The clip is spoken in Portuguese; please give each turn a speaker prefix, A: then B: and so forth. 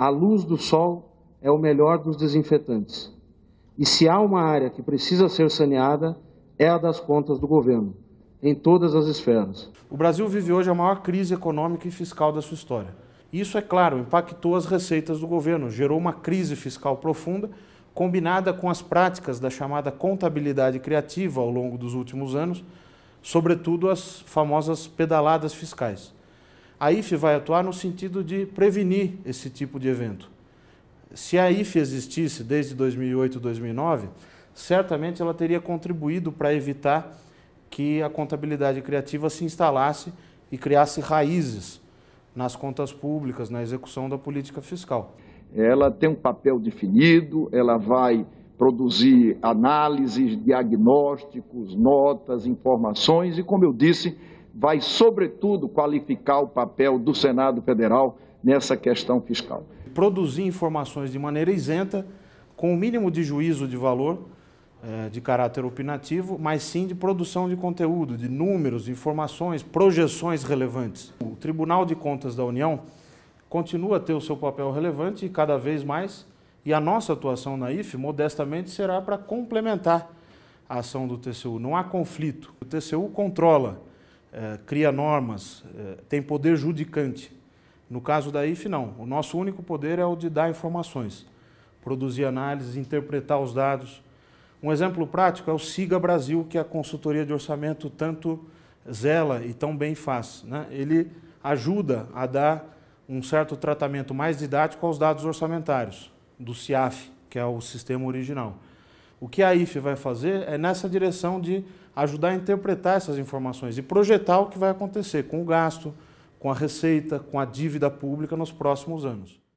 A: A luz do sol é o melhor dos desinfetantes. E se há uma área que precisa ser saneada, é a das contas do governo, em todas as esferas. O Brasil vive hoje a maior crise econômica e fiscal da sua história. Isso, é claro, impactou as receitas do governo, gerou uma crise fiscal profunda, combinada com as práticas da chamada contabilidade criativa ao longo dos últimos anos, sobretudo as famosas pedaladas fiscais. A IFE vai atuar no sentido de prevenir esse tipo de evento. Se a IFE existisse desde 2008, 2009, certamente ela teria contribuído para evitar que a contabilidade criativa se instalasse e criasse raízes nas contas públicas, na execução da política
B: fiscal. Ela tem um papel definido, ela vai produzir análises, diagnósticos, notas, informações e, como eu disse, vai, sobretudo, qualificar o papel do Senado Federal nessa questão fiscal.
A: Produzir informações de maneira isenta, com o mínimo de juízo de valor, eh, de caráter opinativo, mas sim de produção de conteúdo, de números, informações, projeções relevantes. O Tribunal de Contas da União continua a ter o seu papel relevante e cada vez mais, e a nossa atuação na IFE, modestamente, será para complementar a ação do TCU. Não há conflito. O TCU controla eh, cria normas, eh, tem poder judicante. No caso da IF, não. O nosso único poder é o de dar informações, produzir análises, interpretar os dados. Um exemplo prático é o SIGA Brasil, que a consultoria de orçamento tanto zela e tão bem faz. Né? Ele ajuda a dar um certo tratamento mais didático aos dados orçamentários do CIAF, que é o sistema original. O que a IFE vai fazer é nessa direção de ajudar a interpretar essas informações e projetar o que vai acontecer com o gasto, com a receita, com a dívida pública nos próximos anos.